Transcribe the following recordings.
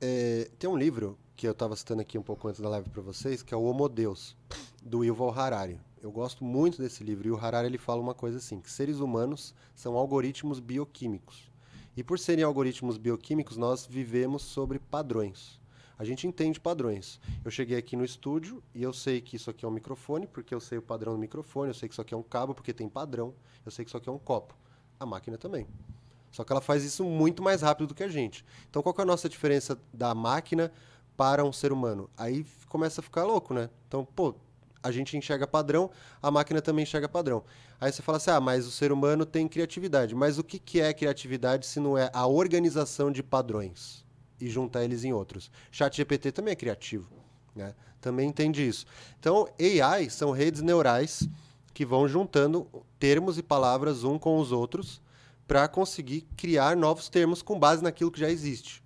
É, tem um livro que eu estava citando aqui um pouco antes da live para vocês, que é o Homo Deus, do Yuval Harari. Eu gosto muito desse livro e o Harari ele fala uma coisa assim, que seres humanos são algoritmos bioquímicos. E por serem algoritmos bioquímicos, nós vivemos sobre padrões. A gente entende padrões. Eu cheguei aqui no estúdio e eu sei que isso aqui é um microfone, porque eu sei o padrão do microfone, eu sei que isso aqui é um cabo, porque tem padrão, eu sei que isso aqui é um copo. A máquina também. Só que ela faz isso muito mais rápido do que a gente. Então, qual é a nossa diferença da máquina para um ser humano? Aí começa a ficar louco, né? Então, pô, a gente enxerga padrão, a máquina também enxerga padrão. Aí você fala assim, ah, mas o ser humano tem criatividade. Mas o que, que é criatividade se não é a organização de padrões e juntar eles em outros? Chat GPT também é criativo, né? Também entende isso. Então, AI são redes neurais que vão juntando termos e palavras um com os outros para conseguir criar novos termos com base naquilo que já existe.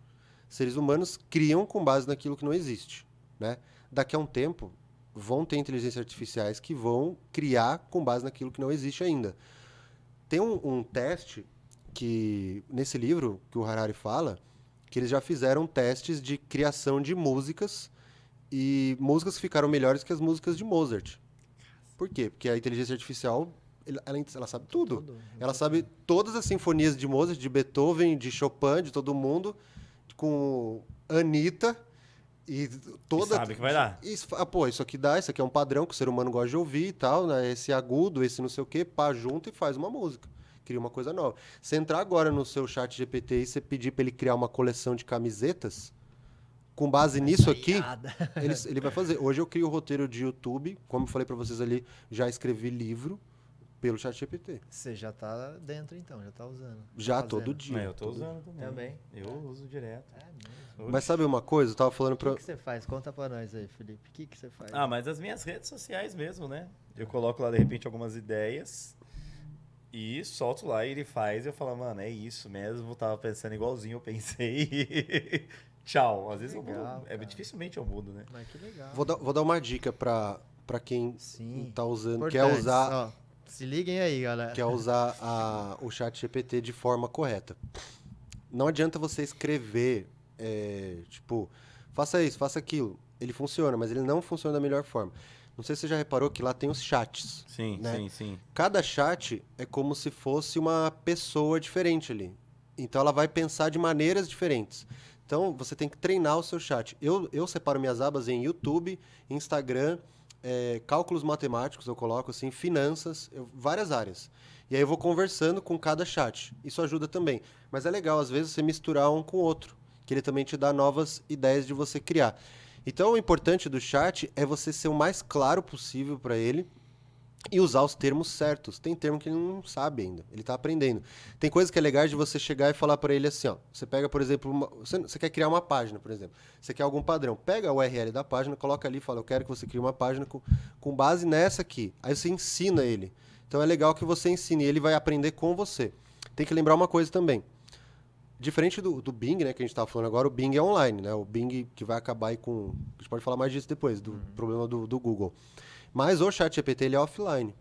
Seres humanos criam com base naquilo que não existe, né? Daqui a um tempo vão ter inteligências artificiais que vão criar com base naquilo que não existe ainda. Tem um, um teste que nesse livro que o Harari fala que eles já fizeram testes de criação de músicas e músicas ficaram melhores que as músicas de Mozart. Por quê? Porque a inteligência artificial ela, ela sabe tudo. tudo. Ela sabe todas as sinfonias de Mozart, de Beethoven, de Chopin, de todo mundo, com Anitta. E toda. E sabe que vai dar. Isso, ah, pô, isso aqui dá, isso aqui é um padrão que o ser humano gosta de ouvir e tal, né? Esse agudo, esse não sei o quê, pá junto e faz uma música. Cria uma coisa nova. Você entrar agora no seu chat GPT e você pedir para ele criar uma coleção de camisetas, com base Mas nisso é aqui, ele, ele vai fazer. Hoje eu crio o roteiro de YouTube, como eu falei para vocês ali, já escrevi livro pelo ChatGPT. Você já está dentro então, já está usando. Tá já tá todo dia. Não, é, eu estou usando também. também. Eu é. uso direto. É mas sabe uma coisa? Eu tava falando para. O que você faz? Conta para nós aí, Felipe. O que que você faz? Ah, mas as minhas redes sociais mesmo, né? Eu coloco lá de repente algumas ideias e solto lá e ele faz. E eu falo, mano, é isso mesmo. Eu tava pensando igualzinho, eu pensei. Tchau. Às vezes legal, eu mudo. É, cara. É, dificilmente eu mudo, né? Mas que legal. Vou dar, vou dar uma dica para para quem está usando, Importante. quer usar, se liguem aí, galera. Que é usar a, o chat GPT de forma correta. Não adianta você escrever, é, tipo, faça isso, faça aquilo. Ele funciona, mas ele não funciona da melhor forma. Não sei se você já reparou que lá tem os chats. Sim, né? sim, sim. Cada chat é como se fosse uma pessoa diferente ali. Então ela vai pensar de maneiras diferentes. Então você tem que treinar o seu chat. Eu, eu separo minhas abas em YouTube, Instagram é, cálculos matemáticos, eu coloco assim, finanças, eu, várias áreas. E aí eu vou conversando com cada chat. Isso ajuda também. Mas é legal, às vezes, você misturar um com o outro, que ele também te dá novas ideias de você criar. Então, o importante do chat é você ser o mais claro possível para ele e usar os termos certos. Tem termo que ele não sabe ainda, ele está aprendendo. Tem coisa que é legal de você chegar e falar para ele assim, ó, você pega, por exemplo, uma, você, você, quer criar uma página, por exemplo, você quer algum padrão, pega a URL da página, coloca ali e fala, eu quero que você crie uma página com, com base nessa aqui. Aí você ensina ele. Então é legal que você ensine, ele vai aprender com você. Tem que lembrar uma coisa também. Diferente do, do Bing, né, que a gente estava falando agora, o Bing é online, né? O Bing que vai acabar aí com... A gente pode falar mais disso depois, do uhum. problema do, do Google. Mas o ChatGPT ele é offline.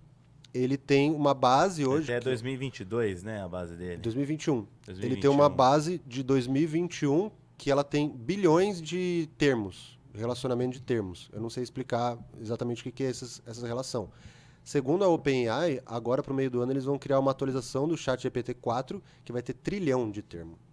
Ele tem uma base hoje. Até que... 2022, né? A base dele. 2021. 2021. Ele tem uma base de 2021 que ela tem bilhões de termos, relacionamento de termos. Eu não sei explicar exatamente o que é essas, essa relação. Segundo a OpenAI, agora para o meio do ano eles vão criar uma atualização do ChatGPT 4 que vai ter trilhão de termos.